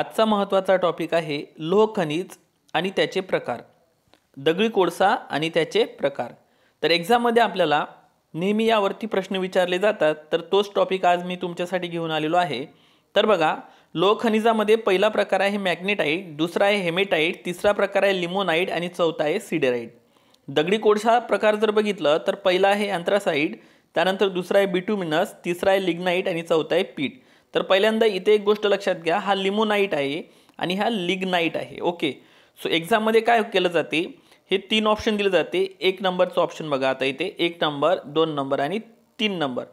आजचा महत्त्वाचा टॉपिक आहे लोहखनिज आणि त्याचे प्रकार दगडी कोळसा आणि त्याचे प्रकार तर एक्झाममध्ये आपल्याला नेहमी यावरती प्रश्न विचारले जातात तर तोच टॉपिक आज मी तुमच्यासाठी घेऊन आलेलो आहे तर बघा लोहखनिजामध्ये पहिला प्रकार आहे मॅग्नेटाईट दुसरा आहे हेमेटाईट तिसरा प्रकार आहे लिमोनाईट आणि चौथा आहे सिडेराईट दगडी कोळसा प्रकार जर बघितलं तर पहिला आहे अँथ्रासाईड त्यानंतर दुसरा आहे बिटुमिनस तिसरा आहे लिग्नाईट आणि चौथा आहे पीठ तर पहिल्यांदा इथे एक गोष्ट लक्षात घ्या हा लिमोनाईट आहे आणि हा लिग्नाईट आहे ओके सो एक्झाममध्ये काय केलं जाते हे तीन ऑप्शन दिले जाते एक नंबरचं ऑप्शन बघा आता इथे एक नंबर दोन नंबर आणि तीन नंबर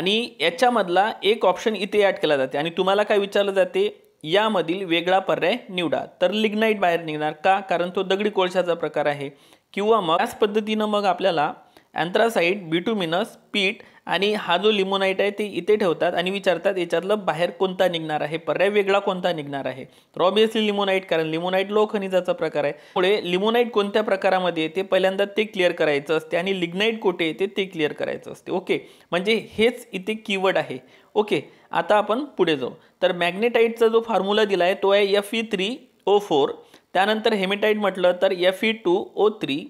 आणि याच्यामधला एक ऑप्शन इथे ॲड केला जाते आणि तुम्हाला काय विचारलं जाते यामधील वेगळा पर्याय निवडा तर लिग्नाईट बाहेर निघणार का कारण तो दगडी कोळशाचा प्रकार आहे किंवा मग त्याच पद्धतीनं मग आपल्याला अँथ्रासाईट बिटुमिनस पीठ आणि हा जो लिमोनाईट आहे ते इथे ठेवतात आणि विचारतात याच्यातलं बाहेर कोणता निघणार आहे पर्याय वेगळा कोणता निघणार आहे तर लिमोनाईट कारण लिमोनाईट लो खनिजाचा प्रकार आहे पुढे लिमोनाईट कोणत्या प्रकारामध्ये येते पहिल्यांदा ते क्लिअर करायचं असते आणि लिग्नाईट कोठे येते ते क्लिअर करायचं असते ओके म्हणजे हेच इथे कीवर्ड आहे ओके आता आपण पुढे जाऊ तर मॅग्नेटाईटचा जो फॉर्म्युला दिला आहे तो आहे F E three O four त्यानंतर हेमेटाईट म्हटलं तर F E two O three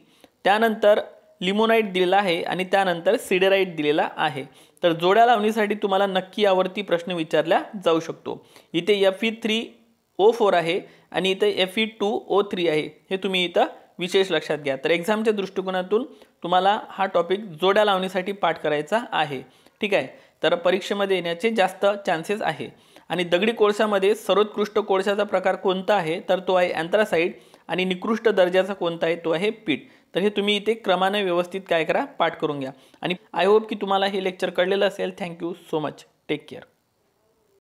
त्यानंतर लिमोनाईट दिलेला आहे आणि त्यानंतर सिडेराईट दिलेला आहे तर जोड्या लावणीसाठी तुम्हाला नक्की यावरती प्रश्न विचारला जाऊ शकतो इथे F E three O four आहे आणि इथे F E two O three आहे हे तुम्ही इथं विशेष लक्षात घ्या तर एक्झामच्या दृष्टिकोनातून तुम्हाला हा टॉपिक जोड्या लावणीसाठी पाठ करायचा आहे ठीक आहे तर परीक्षेमध्ये येण्याचे जास्त चान्सेस आहे आणि दगडी कोळशामध्ये सर्वोत्कृष्ट कोळशाचा प्रकार कोणता आहे तर तो आहे अँथ्रासाईड आणि निकृष्ट दर्जाचा कोणता आहे तो आहे पीठ तर हे तुम्ही इथे क्रमाने व्यवस्थित काय करा पाठ करून घ्या आणि आय होप की तुम्हाला हे लेक्चर कळलेलं असेल thank you so much take care